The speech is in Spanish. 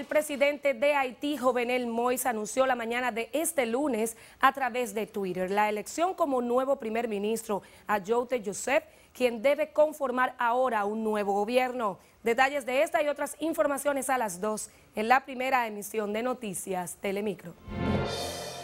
El presidente de Haití, Jovenel Mois, anunció la mañana de este lunes a través de Twitter la elección como nuevo primer ministro a Jote Joseph, quien debe conformar ahora un nuevo gobierno. Detalles de esta y otras informaciones a las 2 en la primera emisión de Noticias Telemicro.